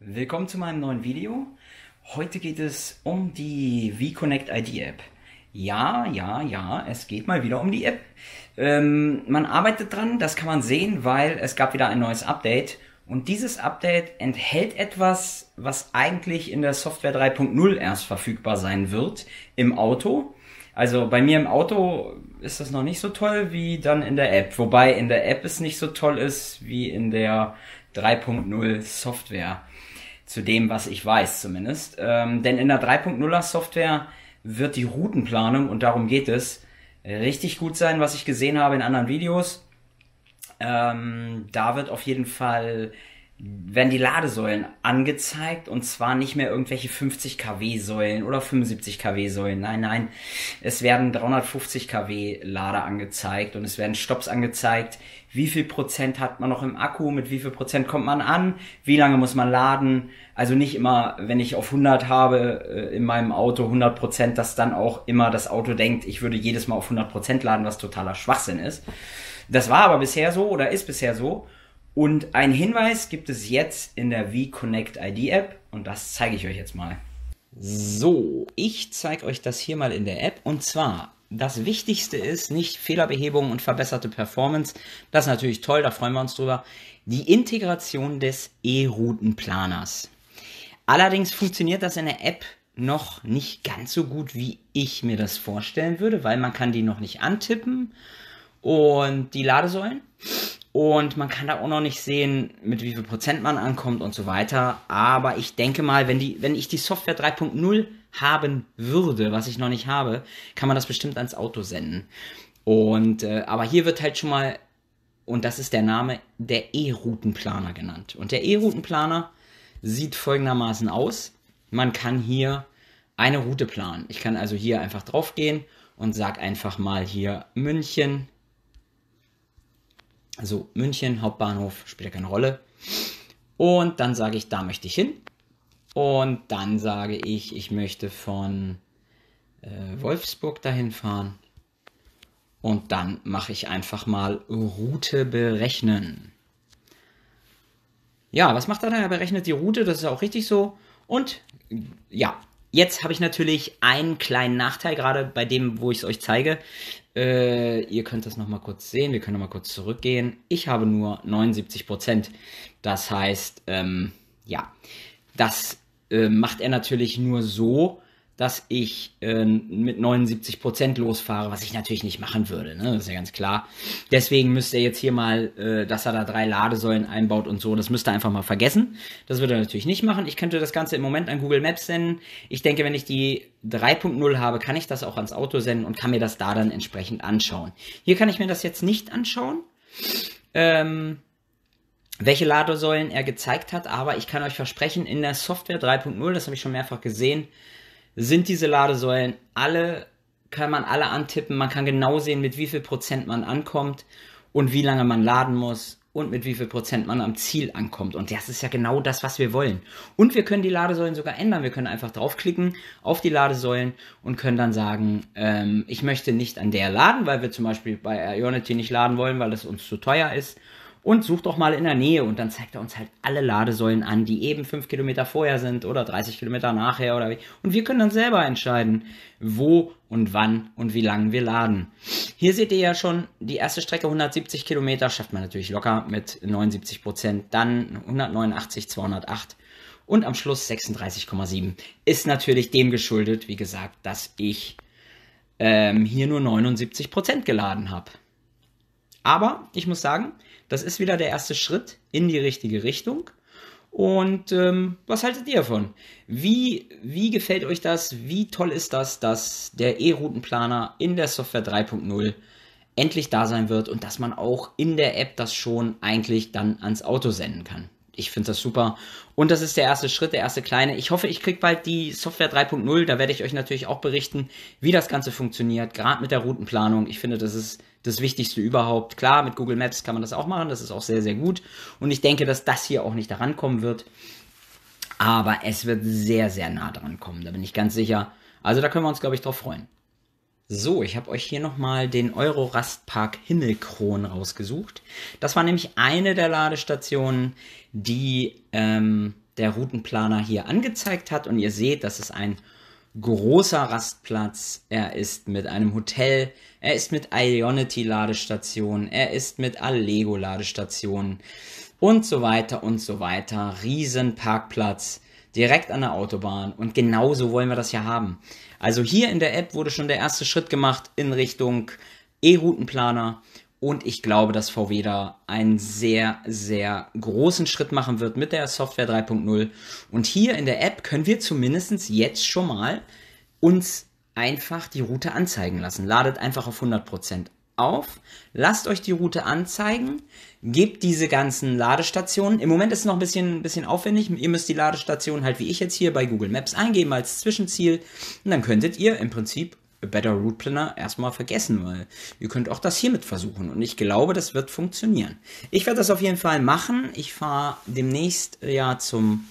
Willkommen zu meinem neuen Video. Heute geht es um die VConnect ID App. Ja, ja, ja, es geht mal wieder um die App. Ähm, man arbeitet dran, das kann man sehen, weil es gab wieder ein neues Update. Und dieses Update enthält etwas, was eigentlich in der Software 3.0 erst verfügbar sein wird im Auto. Also bei mir im Auto ist das noch nicht so toll wie dann in der App. Wobei in der App es nicht so toll ist wie in der 3.0 Software zu dem, was ich weiß zumindest. Ähm, denn in der 3.0er Software wird die Routenplanung, und darum geht es, richtig gut sein, was ich gesehen habe in anderen Videos. Ähm, da wird auf jeden Fall werden die Ladesäulen angezeigt und zwar nicht mehr irgendwelche 50 kW Säulen oder 75 kW Säulen. Nein, nein, es werden 350 kW Lader angezeigt und es werden Stops angezeigt. Wie viel Prozent hat man noch im Akku? Mit wie viel Prozent kommt man an? Wie lange muss man laden? Also nicht immer, wenn ich auf 100 habe äh, in meinem Auto 100 Prozent, dass dann auch immer das Auto denkt, ich würde jedes Mal auf 100 Prozent laden, was totaler Schwachsinn ist. Das war aber bisher so oder ist bisher so. Und einen Hinweis gibt es jetzt in der Wii Connect ID App und das zeige ich euch jetzt mal. So, ich zeige euch das hier mal in der App und zwar das Wichtigste ist nicht Fehlerbehebung und verbesserte Performance. Das ist natürlich toll, da freuen wir uns drüber. Die Integration des E-Routenplaners. Allerdings funktioniert das in der App noch nicht ganz so gut, wie ich mir das vorstellen würde, weil man kann die noch nicht antippen und die Ladesäulen. Und man kann da auch noch nicht sehen, mit wie viel Prozent man ankommt und so weiter. Aber ich denke mal, wenn, die, wenn ich die Software 3.0 haben würde, was ich noch nicht habe, kann man das bestimmt ans Auto senden. Und äh, aber hier wird halt schon mal, und das ist der Name, der E-Routenplaner genannt. Und der E-Routenplaner sieht folgendermaßen aus. Man kann hier eine Route planen. Ich kann also hier einfach draufgehen und sage einfach mal hier München also München, Hauptbahnhof, spielt ja keine Rolle. Und dann sage ich, da möchte ich hin. Und dann sage ich, ich möchte von äh, Wolfsburg dahin fahren. Und dann mache ich einfach mal Route berechnen. Ja, was macht er dann? Er berechnet die Route, das ist auch richtig so. Und ja, jetzt habe ich natürlich einen kleinen Nachteil, gerade bei dem, wo ich es euch zeige. Äh, ihr könnt das nochmal kurz sehen. Wir können nochmal kurz zurückgehen. Ich habe nur 79%. Das heißt, ähm, ja, das äh, macht er natürlich nur so, dass ich äh, mit 79 Prozent losfahre, was ich natürlich nicht machen würde, ne? das ist ja ganz klar. Deswegen müsste er jetzt hier mal, äh, dass er da drei Ladesäulen einbaut und so, das müsste er einfach mal vergessen. Das würde er natürlich nicht machen. Ich könnte das Ganze im Moment an Google Maps senden. Ich denke, wenn ich die 3.0 habe, kann ich das auch ans Auto senden und kann mir das da dann entsprechend anschauen. Hier kann ich mir das jetzt nicht anschauen. Ähm, welche Ladesäulen er gezeigt hat, aber ich kann euch versprechen, in der Software 3.0, das habe ich schon mehrfach gesehen, sind diese Ladesäulen alle, kann man alle antippen, man kann genau sehen, mit wie viel Prozent man ankommt und wie lange man laden muss und mit wie viel Prozent man am Ziel ankommt. Und das ist ja genau das, was wir wollen. Und wir können die Ladesäulen sogar ändern. Wir können einfach draufklicken auf die Ladesäulen und können dann sagen, ähm, ich möchte nicht an der laden, weil wir zum Beispiel bei Ionity nicht laden wollen, weil das uns zu teuer ist und such doch mal in der Nähe. Und dann zeigt er uns halt alle Ladesäulen an, die eben 5 Kilometer vorher sind oder 30 Kilometer nachher oder wie. Und wir können dann selber entscheiden, wo und wann und wie lange wir laden. Hier seht ihr ja schon die erste Strecke 170 Kilometer, schafft man natürlich locker mit 79 Prozent, dann 189, 208 und am Schluss 36,7. Ist natürlich dem geschuldet, wie gesagt, dass ich ähm, hier nur 79 Prozent geladen habe. Aber ich muss sagen, das ist wieder der erste Schritt in die richtige Richtung. Und ähm, was haltet ihr davon? Wie, wie gefällt euch das? Wie toll ist das, dass der E-Routenplaner in der Software 3.0 endlich da sein wird und dass man auch in der App das schon eigentlich dann ans Auto senden kann? ich finde das super. Und das ist der erste Schritt, der erste kleine. Ich hoffe, ich kriege bald die Software 3.0. Da werde ich euch natürlich auch berichten, wie das Ganze funktioniert, gerade mit der Routenplanung. Ich finde, das ist das Wichtigste überhaupt. Klar, mit Google Maps kann man das auch machen. Das ist auch sehr, sehr gut. Und ich denke, dass das hier auch nicht daran kommen wird. Aber es wird sehr, sehr nah dran kommen. Da bin ich ganz sicher. Also da können wir uns, glaube ich, drauf freuen. So, ich habe euch hier nochmal den Eurorastpark Himmelkron rausgesucht. Das war nämlich eine der Ladestationen, die ähm, der Routenplaner hier angezeigt hat. Und ihr seht, das ist ein großer Rastplatz. Er ist mit einem Hotel, er ist mit Ionity-Ladestationen, er ist mit Allego-Ladestationen und so weiter und so weiter. Riesenparkplatz. Parkplatz direkt an der Autobahn. Und genau so wollen wir das ja haben. Also hier in der App wurde schon der erste Schritt gemacht in Richtung E-Routenplaner. Und ich glaube, dass VW da einen sehr, sehr großen Schritt machen wird mit der Software 3.0. Und hier in der App können wir zumindest jetzt schon mal uns einfach die Route anzeigen lassen. Ladet einfach auf 100% auf, lasst euch die Route anzeigen, gebt diese ganzen Ladestationen. Im Moment ist es noch ein bisschen, bisschen aufwendig. Ihr müsst die Ladestationen halt wie ich jetzt hier bei Google Maps eingeben als Zwischenziel. Und dann könntet ihr im Prinzip A Better Route Planner erstmal vergessen, weil ihr könnt auch das hiermit versuchen und ich glaube, das wird funktionieren. Ich werde das auf jeden Fall machen. Ich fahre demnächst äh, ja zum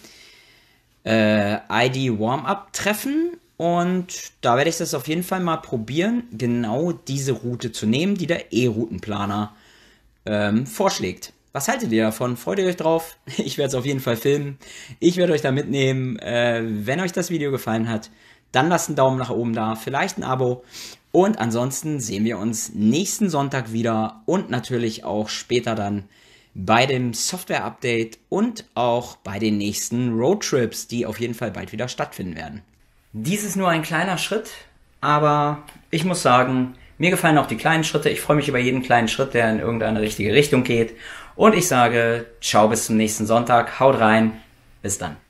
äh, ID Warm-Up-Treffen und da werde ich das auf jeden Fall mal probieren, genau diese Route zu nehmen, die der E-Routenplaner ähm, vorschlägt. Was haltet ihr davon? Freut ihr euch drauf? Ich werde es auf jeden Fall filmen. Ich werde euch da mitnehmen. Äh, wenn euch das Video gefallen hat, dann lasst einen Daumen nach oben da, vielleicht ein Abo. Und ansonsten sehen wir uns nächsten Sonntag wieder und natürlich auch später dann bei dem Software-Update und auch bei den nächsten Roadtrips, die auf jeden Fall bald wieder stattfinden werden. Dies ist nur ein kleiner Schritt, aber ich muss sagen, mir gefallen auch die kleinen Schritte. Ich freue mich über jeden kleinen Schritt, der in irgendeine richtige Richtung geht. Und ich sage, ciao bis zum nächsten Sonntag. Haut rein. Bis dann.